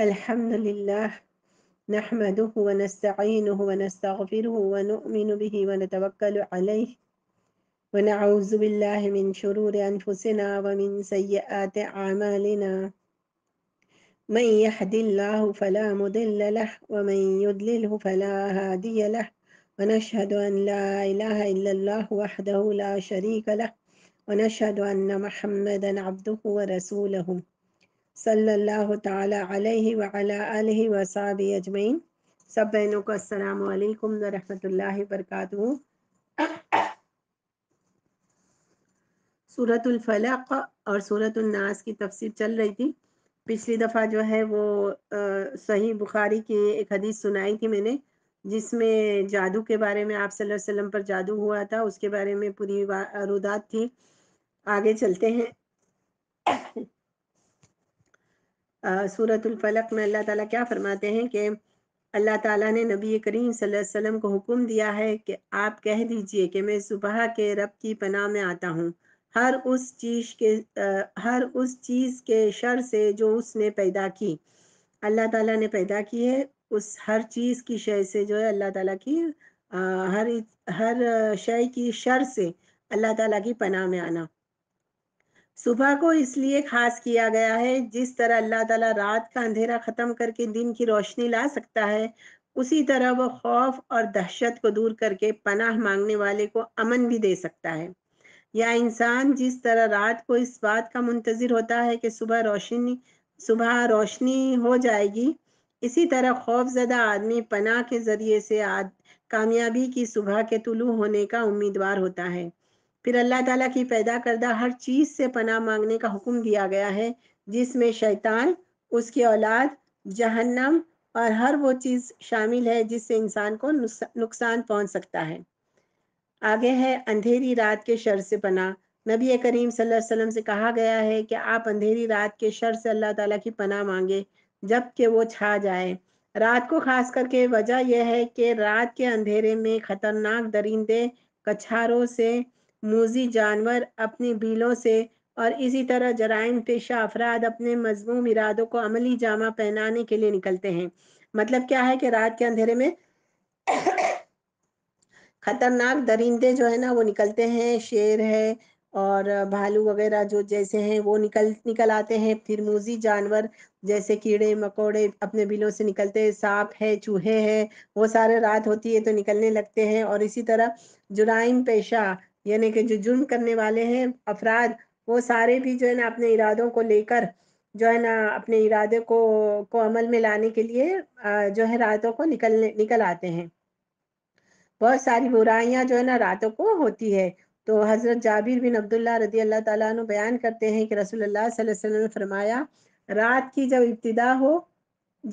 الحمد لله نحمده ونستعينه ونستغفره ونؤمن به ونتوكل عليه ونعوذ بالله من شرور أنفسنا ومن سيئات أعمالنا من يهد الله فلا مضل له ومن يضلله فلا هادي له ونشهد أن لا إله إلا الله وحده لا شريك له ونشهد أن محمدا عبده ورسوله सल्लल्लाहु ताला अलैहि व अला आलिहि व सहाबी अजमईन सब बहनों को अस्सलाम वालेकुम व रहमतुल्लाहि व बरकातहू सूरतुल फलक और सूरतुल नास की तफसीर चल रही थी पिछली दफ़ा जो है वो आ, सही बुखारी की एक हदीस सुनाई थी मैंने जिसमें जादू के बारे में आप सल्लल्लाहु अलैहि वसल्लम पर जादू हुआ था उसके बारे में पूरी रुदात थी आगे चलते हैं सूरत फलक में अल्लाह ताला क्या फरमाते हैं कि अल्लाह ताला ने नबी करीम वसल्लम को हुक्म दिया है कि आप कह दीजिए कि मैं सुबह के रब की पनाह में आता हूँ हर उस चीज के आ, हर उस चीज़ के शर से जो उसने पैदा की अल्लाह ताला ने पैदा की है उस हर चीज़ की शय से जो है अल्लाह ताला की आ, हर हर शय की शर से अल्लाह ताला की पनाह में आना सुबह को इसलिए खास किया गया है जिस तरह अल्लाह ताला रात का अंधेरा ख़त्म करके दिन की रोशनी ला सकता है उसी तरह वो खौफ और दहशत को दूर करके पनाह मांगने वाले को अमन भी दे सकता है या इंसान जिस तरह रात को इस बात का मुंतज़र होता है कि सुबह रोशनी सुबह रोशनी हो जाएगी इसी तरह खौफजदा आदमी पनाह के ज़रिए से आद कामयाबी की सुबह के तुलू होने का उम्मीदवार होता है फिर अल्लाह ताला की पैदा करदा हर चीज़ से पनाह मांगने का हुक्म दिया गया है जिसमें शैतान उसकी औलाद जहन्नम और हर वो चीज़ शामिल है जिससे इंसान को नुकसान पहुंच सकता है आगे है अंधेरी रात के शर से पना नबी करीम सल्लल्लाहु अलैहि वसल्लम से कहा गया है कि आप अंधेरी रात के शर से अल्लाह ताला की पनाह मांगे जब वो छा जाए रात को खास करके वजह यह है कि रात के अंधेरे में खतरनाक दरिंदे कछारों से मोजी जानवर अपनी बीलों से और इसी तरह जराइम पेशा अफराद अपने मजमूम इरादों को अमली जामा पहनाने के लिए निकलते हैं मतलब क्या है कि रात के अंधेरे में खतरनाक दरिंदे जो है ना वो निकलते हैं शेर है और भालू वगैरह जो जैसे हैं वो निकल निकल आते हैं फिर मूजी जानवर जैसे कीड़े मकोड़े अपने बिलों से निकलते हैं सांप है चूहे हैं वो सारे रात होती है तो निकलने लगते हैं और इसी तरह जुराइम पेशा यानी कि जो जुर्म करने वाले हैं अफराद वो सारे भी जो है ना अपने इरादों को लेकर जो है ना अपने इरादे को को अमल में लाने के लिए जो है रातों को निकलने निकल आते हैं बहुत सारी बुराइयां जो है ना रातों को होती है तो हज़रत जाबिर बिन अब्दुल्ला रदी अल्लाह ताला बयान करते हैं कि रसूल अल्लाह वसल्लम ने फरमाया रात की जब इब्तदा हो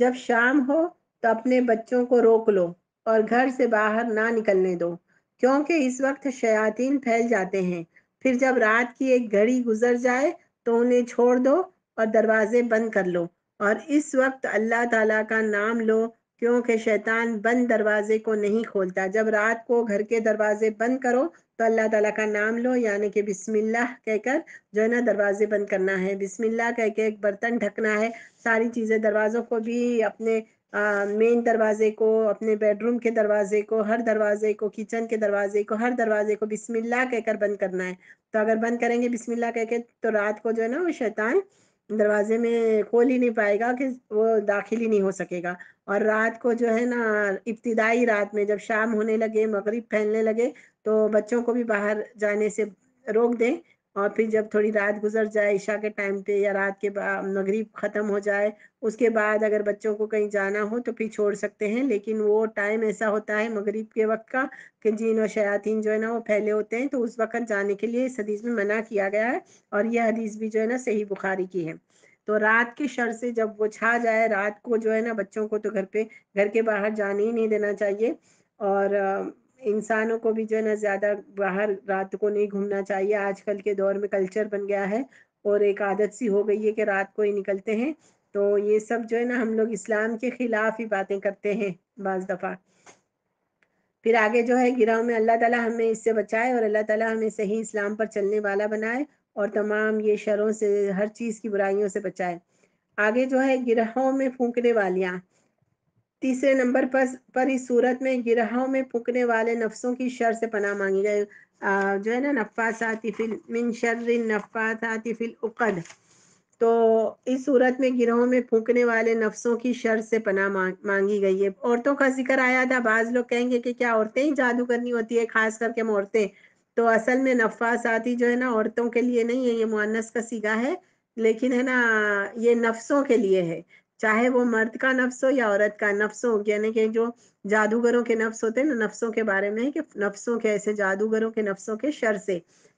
जब शाम हो तो अपने बच्चों को रोक लो और घर से बाहर ना निकलने दो क्योंकि इस वक्त शयातीन फैल जाते हैं फिर जब रात की एक घड़ी गुजर जाए तो उन्हें छोड़ दो और दरवाजे बंद कर लो और इस वक्त अल्लाह ताला का नाम लो क्योंकि शैतान बंद दरवाजे को नहीं खोलता जब रात को घर के दरवाजे बंद करो तो अल्लाह ताला का नाम लो यानी कि बिस्मिल्लाह कहकर जो है ना दरवाजे बंद करना है बिस्मिल्लाह कह के एक बर्तन ढकना है सारी चीज़ें दरवाज़ों को भी अपने मेन दरवाजे को अपने बेडरूम के दरवाजे को हर दरवाजे को किचन के दरवाजे को हर दरवाजे को बिस्मिल्लाह कहकर बंद करना है तो अगर बंद करेंगे बिस्मिल्लाह कह के तो रात को जो है ना वो शैतान दरवाजे में खोल ही नहीं पाएगा कि वो दाखिल ही नहीं हो सकेगा और रात को जो है ना इब्तदाई रात में जब शाम होने लगे मगरिब फैलने लगे तो बच्चों को भी बाहर जाने से रोक दें और फिर जब थोड़ी रात गुजर जाए ईशा के टाइम पे या रात के मगरिब ख़त्म हो जाए उसके बाद अगर बच्चों को कहीं जाना हो तो फिर छोड़ सकते हैं लेकिन वो टाइम ऐसा होता है मगरिब के वक्त का कि जीन और शयातीन जो है ना वो फैले होते हैं तो उस वक्त जाने के लिए इस हदीस में मना किया गया है और यह हदीस भी जो है ना सही बुखारी की है तो रात के शर से जब वो छा जाए रात को जो है ना बच्चों को तो घर पे घर के बाहर जाने ही नहीं देना चाहिए और इंसानों को भी जो है ना ज़्यादा बाहर रात को नहीं घूमना चाहिए आजकल के दौर में कल्चर बन गया है और एक आदत सी हो गई है कि रात को ही निकलते हैं तो ये सब जो है ना हम लोग इस्लाम के खिलाफ ही बातें करते हैं बज दफ़ा फिर आगे जो है गिराव में अल्लाह ताला हमें इससे बचाए और अल्लाह ताला हमें सही इस्लाम पर चलने वाला बनाए और तमाम ये शरों से हर चीज़ की बुराइयों से बचाए आगे जो है गिरहों में फूंकने वालियाँ तीसरे नंबर पर पर इस सूरत में गिरहों में फूकने वाले नफ्सों की शर से पना मांगी जाए जो है ना नफ़ा सातिफिल मिन शर नफा सातिफिल उकद तो इस सूरत में गिरहों में फूकने वाले नफ्सों की शर से पना मांग, मांगी गई है औरतों का जिक्र आया था बाज लोग कहेंगे कि क्या औरतें ही जादू करनी होती है खास करके हम औरतें तो असल में नफा नफासाती जो है ना औरतों के लिए नहीं है ये मुअन्नस का सीगा है लेकिन है ना ये नफ्सों के लिए है चाहे वो मर्द का नफ्स हो या औरत का नफ्स हो यानी कि जो जादूगरों के नफ्स होते हैं ना नफ्सों के बारे में कि नफ्सों के ऐसे जादूगरों के नफ्सों के शर से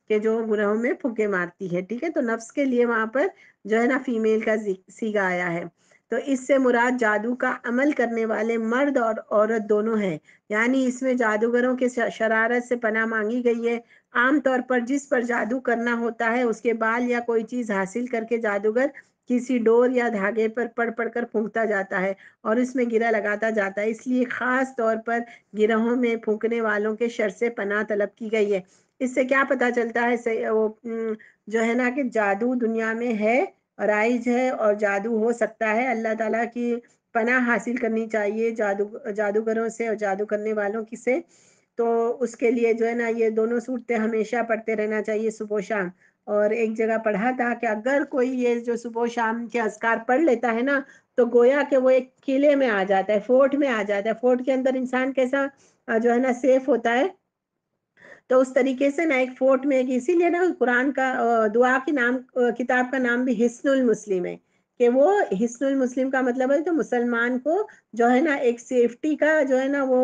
के जो ग्रहों में फुके मारती है ठीक है तो नफ्स के लिए वहां पर जो है ना फीमेल का सीगा आया है तो इससे मुराद जादू का अमल करने वाले मर्द और औरत दोनों हैं यानी इसमें जादूगरों के शरारत से पना मांगी गई है आमतौर पर जिस पर जादू करना होता है उसके बाल या कोई चीज हासिल करके जादूगर किसी डोर या धागे पर पड़ पड़कर फूँकता जाता है और उसमें गिरा लगाता जाता है इसलिए खास तौर पर गिरहों में फूकने वालों के शर से पनाह तलब की गई है इससे क्या पता चलता है से वो जो है ना कि जादू दुनिया में है राइज है और जादू हो सकता है अल्लाह ताला की पनाह हासिल करनी चाहिए जादू जादूगरों से और जादू करने वालों की से तो उसके लिए जो है ना ये दोनों सूरतें हमेशा पढ़ते रहना चाहिए सुबह शाम और एक जगह पढ़ा था कि अगर कोई ये जो सुबह शाम के अस्कार पढ़ लेता है ना तो गोया के वो एक किले में आ जाता है फोर्ट में आ जाता है फोर्ट के अंदर इंसान कैसा जो है ना सेफ होता है तो उस तरीके से ना एक फोर्ट में इसीलिए ना कुरान का दुआ के नाम किताब का नाम भी हिस्नुल मुस्लिम है कि वो हिस्नुल मुस्लिम का मतलब है तो मुसलमान को जो है ना एक सेफ्टी का जो है ना वो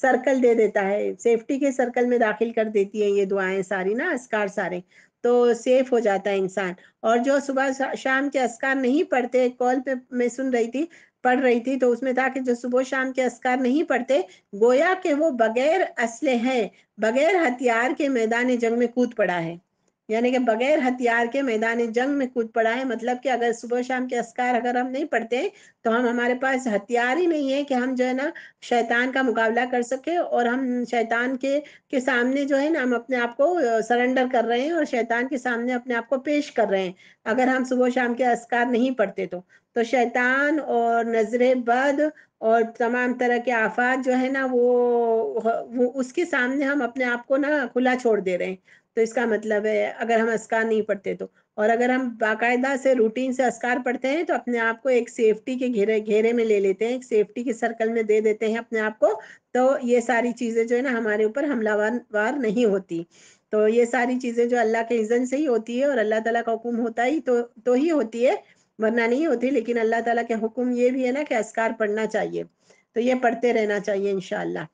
सर्कल दे देता है सेफ्टी के सर्कल में दाखिल कर देती है ये दुआएं सारी ना अस्कार सारे तो सेफ हो जाता है इंसान और जो सुबह शाम के अस्कार नहीं पढ़ते कॉल पे मैं सुन रही थी पढ़ रही थी तो उसमें था कि जो सुबह शाम के अस्कार नहीं पढ़ते गोया के वो बगैर असले हैं बगैर हथियार के मैदान जंग में कूद पड़ा है यानी कि बगैर हथियार के मैदान जंग में कूद पड़ा है मतलब कि अगर सुबह शाम के अस्कार अगर हम नहीं पढ़ते तो हम हमारे पास हथियार ही नहीं है कि हम जो है ना शैतान का मुकाबला कर सके और हम शैतान के के सामने जो है ना हम अपने आप को सरेंडर कर रहे हैं और शैतान के सामने अपने आप को पेश कर रहे हैं अगर हम सुबह शाम के अस्कार नहीं पढ़ते तो तो शैतान और नजर बद और तमाम तरह के आफात जो है ना वो, वो उसके सामने हम अपने आप को ना खुला छोड़ दे रहे हैं तो इसका मतलब है अगर हम अस्कार नहीं पढ़ते तो और अगर हम बाकायदा से रूटीन से अस्कार पढ़ते हैं तो अपने आप को एक सेफ्टी के घेरे घेरे में ले लेते हैं एक सेफ्टी के सर्कल में दे देते हैं अपने आप को तो ये सारी चीज़ें जो है ना हमारे ऊपर हमलावार नहीं होती तो ये सारी चीज़ें जो अल्लाह के इज़न से ही होती है और अल्लाह तला का हुक्म होता ही तो तो ही होती है वरना नहीं होती लेकिन अल्लाह तला के हुक्म ये भी है ना कि अस्कार पढ़ना चाहिए तो ये पढ़ते रहना चाहिए इनशाला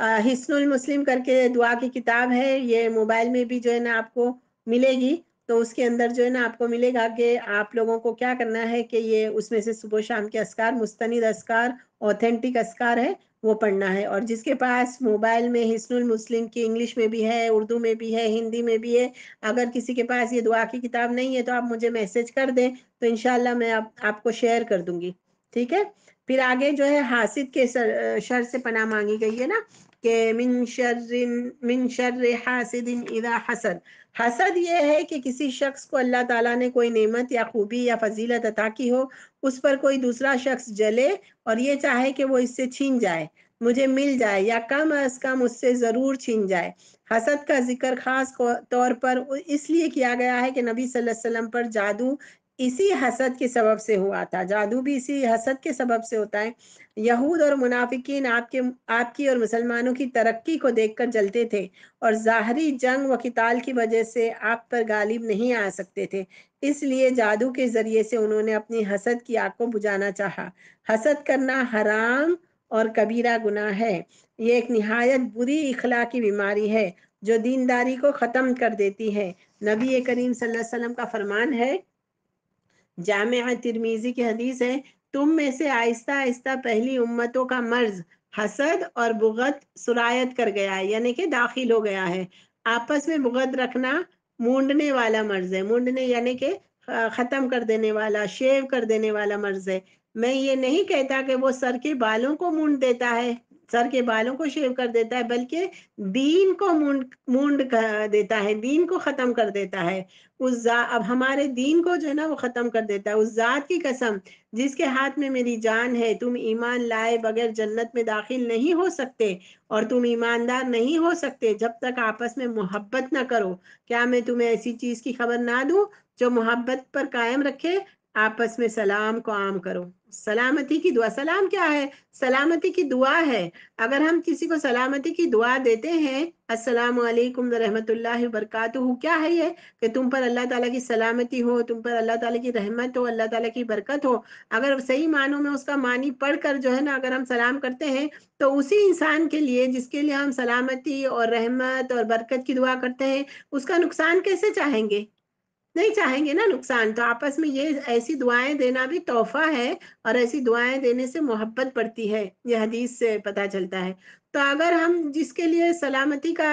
हिस्नुल मुस्लिम करके दुआ की किताब है ये मोबाइल में भी जो है ना आपको मिलेगी तो उसके अंदर जो है ना आपको मिलेगा कि आप लोगों को क्या करना है कि ये उसमें से सुबह शाम के असकार मुस्तंद असकार ऑथेंटिक असकार है वो पढ़ना है और जिसके पास मोबाइल में हिस्नुल मुस्लिम की इंग्लिश में भी है उर्दू में भी है हिंदी में भी है अगर किसी के पास ये दुआ की किताब नहीं है तो आप मुझे मैसेज कर दें तो इनशाला मैं आप, आपको शेयर कर दूंगी ठीक है फिर आगे जो है हासिद के सर शर से पना मांगी गई है ना कि मिन शर मिन शर हासिद इदा हसद हसद ये है कि किसी शख्स को अल्लाह ताला ने कोई नेमत या खूबी या फजीलत अता की हो उस पर कोई दूसरा शख्स जले और ये चाहे कि वो इससे छीन जाए मुझे मिल जाए या कम अज कम उससे ज़रूर छीन जाए हसद का जिक्र खास तौर पर इसलिए किया गया है कि नबी सल्लल्लाहु अलैहि वसल्लम पर जादू इसी हसद के सबब से हुआ था जादू भी इसी हसद के सबब से होता है यहूद और मुनाफिकीन आपके आपकी और मुसलमानों की तरक्की को देखकर जलते थे और ज़ाहरी जंग व किताल की वजह से आप पर गालिब नहीं आ सकते थे इसलिए जादू के ज़रिए से उन्होंने अपनी हसद की आग को बुझाना चाहा हसद करना हराम और कबीरा गुना है ये एक नहायत बुरी इखला की बीमारी है जो दीनदारी को ख़त्म कर देती है नबी करीम सल्लल्लाहु अलैहि वसल्लम का फरमान है जाम तिरमीजी की हदीस है तुम में से आहिस्ता आहिस्ता पहली उम्मतों का मर्ज हसद और बुगत सुरायत कर गया है यानी कि दाखिल हो गया है आपस में बुगत रखना मूडने वाला मर्ज है मूंडने यानी कि ख़त्म कर देने वाला शेव कर देने वाला मर्ज है मैं ये नहीं कहता कि वो सर के बालों को मूड देता है सर के बालों को शेव कर देता है बल्कि दीन को मूंड मूंड कर देता है दीन को ख़त्म कर देता है उस अब हमारे दीन को जो है ना वो ख़त्म कर देता है उस ज़ात की कसम जिसके हाथ में मेरी जान है तुम ईमान लाए बगैर जन्नत में दाखिल नहीं हो सकते और तुम ईमानदार नहीं हो सकते जब तक आपस में मोहब्बत ना करो क्या मैं तुम्हें ऐसी चीज़ की खबर ना दूँ जो मोहब्बत पर कायम रखे आपस में सलाम को आम करो सलामती की दुआ सलाम क्या है सलामती की दुआ है अगर हम किसी को सलामती की दुआ देते हैं अस्सलाम वालेकुम रहमतुल्लाहि बरकातहू क्या है ये कि तुम पर अल्लाह ताला की सलामती हो तुम पर अल्लाह ताला की रहमत हो अल्लाह ताला की बरकत हो अगर सही मानों में उसका मानी पढ़कर जो है ना अगर हम सलाम करते हैं तो उसी इंसान के लिए जिसके लिए हम सलामती और रहमत और बरकत की दुआ करते हैं उसका नुकसान कैसे चाहेंगे नहीं चाहेंगे ना नुकसान तो आपस में ये ऐसी दुआएं देना भी तोहफा है और ऐसी दुआएं देने से मोहब्बत बढ़ती है यह हदीस से पता चलता है तो अगर हम जिसके लिए सलामती का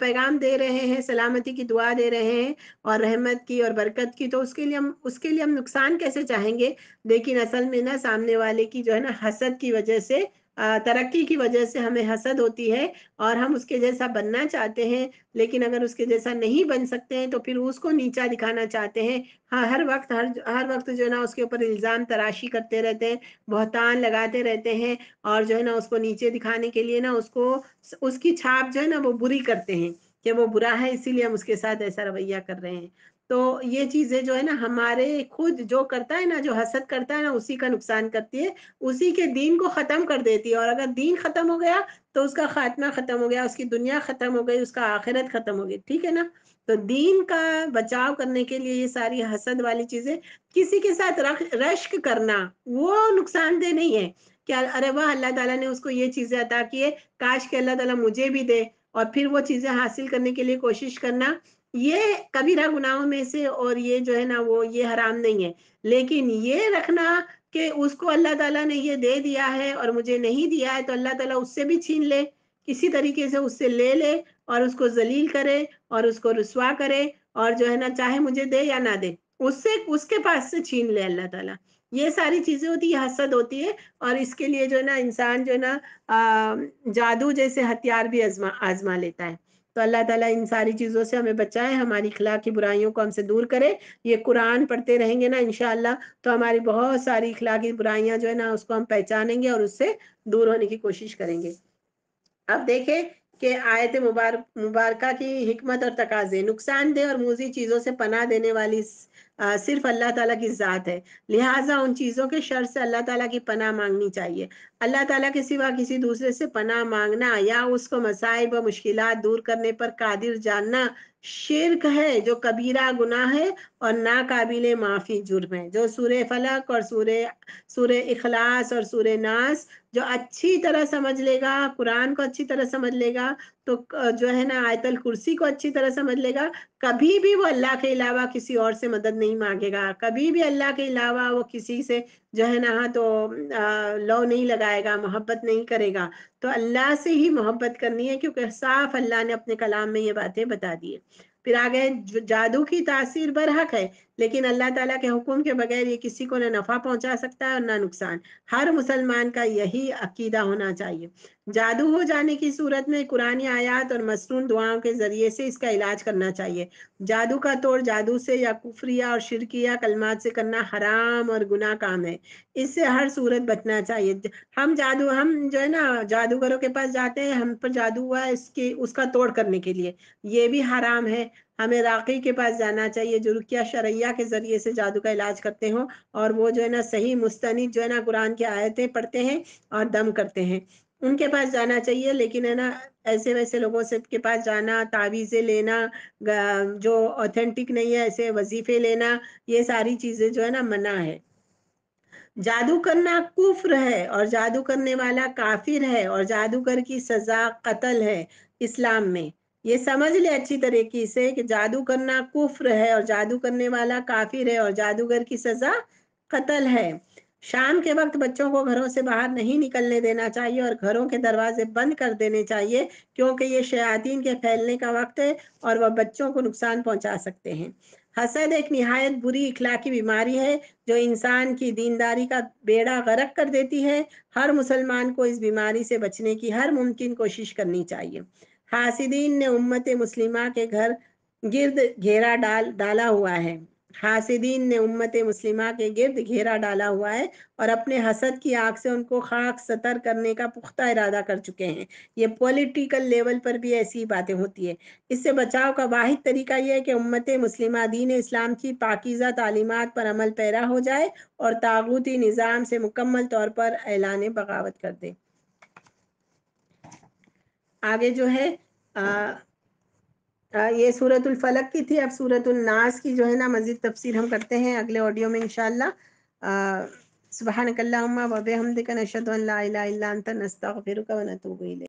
पैगाम दे रहे हैं सलामती की दुआ दे रहे हैं और रहमत की और बरकत की तो उसके लिए हम उसके लिए हम नुकसान कैसे चाहेंगे लेकिन असल में ना सामने वाले की जो है ना हसद की वजह से तरक्की की वजह से हमें हसद होती है और हम उसके जैसा बनना चाहते हैं लेकिन अगर उसके जैसा नहीं बन सकते हैं तो फिर उसको नीचा दिखाना चाहते हैं हाँ हर वक्त हर हर वक्त जो है ना उसके ऊपर इल्ज़ाम तराशी करते रहते हैं बहतान लगाते रहते हैं और जो है ना उसको नीचे दिखाने के लिए ना उसको उसकी छाप जो है ना वो बुरी करते हैं कि वो बुरा है इसीलिए हम उसके साथ ऐसा रवैया कर रहे हैं तो ये चीजें जो है ना हमारे खुद जो करता है ना जो हसद करता है ना उसी का नुकसान करती है उसी के दीन को खत्म कर देती है और अगर दीन खत्म हो गया तो उसका खात्मा खत्म हो गया उसकी दुनिया खत्म हो गई उसका आखिरत खत्म हो गई ठीक है ना तो दीन का बचाव करने के लिए ये सारी हसद वाली चीजें किसी के साथ रख रश्क करना वो नुकसानदेह नहीं है क्या अरे वाह अल्लाह ताला ने उसको ये चीजें अदा किए काश के अल्लाह ताला मुझे भी दे और फिर वो चीजें हासिल करने के लिए कोशिश करना ये कबीरा गुनाहों में से और ये जो है ना वो ये हराम नहीं है लेकिन ये रखना कि उसको अल्लाह ताला ने ये दे दिया है और मुझे नहीं दिया है तो अल्लाह ताला उससे भी छीन ले किसी तरीके से उससे ले ले और उसको जलील करे और उसको रसवा करे और जो है ना चाहे मुझे दे या ना दे उससे उसके पास से छीन ले अल्लाह ताला ये सारी चीजें होती है हसद होती है और इसके लिए जो है ना इंसान जो है ना जादू जैसे हथियार भी आजमा आजमा लेता है तो अल्लाह ताला इन सारी चीज़ों से हमें बचाए हमारी खिला की बुराइयों को हमसे दूर करे ये कुरान पढ़ते रहेंगे ना इनशाला तो हमारी बहुत सारी खिला की बुराइयाँ जो है ना उसको हम पहचानेंगे और उससे दूर होने की कोशिश करेंगे अब देखें कि आयत मुबारक मुबारक की हमत और तकाजे नुकसानदेह और मूजी चीज़ों से पना देने वाली सिर्फ अल्लाह ताला की ज़ात है लिहाजा उन चीज़ों के शर से अल्लाह ताला की पनाह मांगनी चाहिए अल्लाह ताला के सिवा किसी दूसरे से पनाह मांगना या उसको मसाइब मुश्किल दूर करने पर कादिर जानना शिरक है जो कबीरा गुना है और नाकाबिल माफी जुर्म है जो सूर्य फलक और सूर्य सूर्य इखलास और सूर्य नास जो अच्छी तरह समझ लेगा कुरान को अच्छी तरह समझ लेगा तो जो है ना आयतल कुर्सी को अच्छी तरह समझ लेगा कभी भी वो अल्लाह के अलावा किसी और से मदद नहीं मांगेगा कभी भी अल्लाह के अलावा वो किसी से जो है ना तो लो नहीं लगाएगा मोहब्बत नहीं करेगा तो अल्लाह से ही मोहब्बत करनी है क्योंकि साफ अल्लाह ने अपने कलाम में ये बातें बता दी है फिर आ गए जादू की तासीर बरहक है लेकिन अल्लाह ताला के हुक्म के बगैर ये किसी को ना नफ़ा पहुंचा सकता है और ना नुकसान हर मुसलमान का यही अकीदा होना चाहिए जादू हो जाने की सूरत में कुरानी आयात और मसरून दुआओं के जरिए से इसका इलाज करना चाहिए जादू का तोड़ जादू से या कुफरिया और शिरकिया कलमात से करना हराम और गुना काम है इससे हर सूरत बचना चाहिए हम जादू हम जो है ना जादूगरों के पास जाते हैं हम पर जादू हुआ है इसकी उसका तोड़ करने के लिए ये भी हराम है हमें राकी के पास जाना चाहिए जो रुकिया शरैया के ज़रिए से जादू का इलाज करते हों और वो जो है ना सही मुस्तनी जो है ना कुरान की आयतें पढ़ते हैं और दम करते हैं उनके पास जाना चाहिए लेकिन है ना ऐसे वैसे लोगों से के पास जाना तावीज़ें लेना जो ऑथेंटिक नहीं है ऐसे वजीफे लेना ये सारी चीज़ें जो है ना मना है जादू करना कुफ्र है और जादू करने वाला काफिर है और जादूगर की सजा कत्ल है इस्लाम में ये समझ ले अच्छी तरीके से कि जादू करना कुफ्र है और जादू करने वाला काफिर है और जादूगर की सजा कत्ल है शाम के वक्त बच्चों को घरों से बाहर नहीं निकलने देना चाहिए और घरों के दरवाजे बंद कर देने चाहिए क्योंकि ये शयातीन के फैलने का वक्त है और वह बच्चों को नुकसान पहुंचा सकते हैं हसद एक नहायत बुरी इखलाकी बीमारी है जो इंसान की दीनदारी का बेड़ा गरक कर देती है हर मुसलमान को इस बीमारी से बचने की हर मुमकिन कोशिश करनी चाहिए हासिदीन ने उम्मत मुस्लिमा के घर गिर्द घेरा डाल डाला हुआ है हासिदीन ने उम्मत मुस्लिमा के गिर्द घेरा डाला हुआ है और अपने हसद की आग से उनको खाक सतर करने का पुख्ता इरादा कर चुके हैं ये पॉलिटिकल लेवल पर भी ऐसी बातें होती है इससे बचाव का वाहिद तरीका यह है कि उम्मत मुस्लिमा दीन इस्लाम की पाकिज़ा तालीमत पर अमल पैरा हो जाए और तागुती निज़ाम से मुकम्मल तौर पर ऐलान बगावत कर दे आगे जो है आ, आ, ये सूरत फलक की थी अब सूरत नास की जो है ना मजीद तफसर हम करते हैं अगले ऑडियो में इनशाला सुबह नकल्ला वब हमद का नशद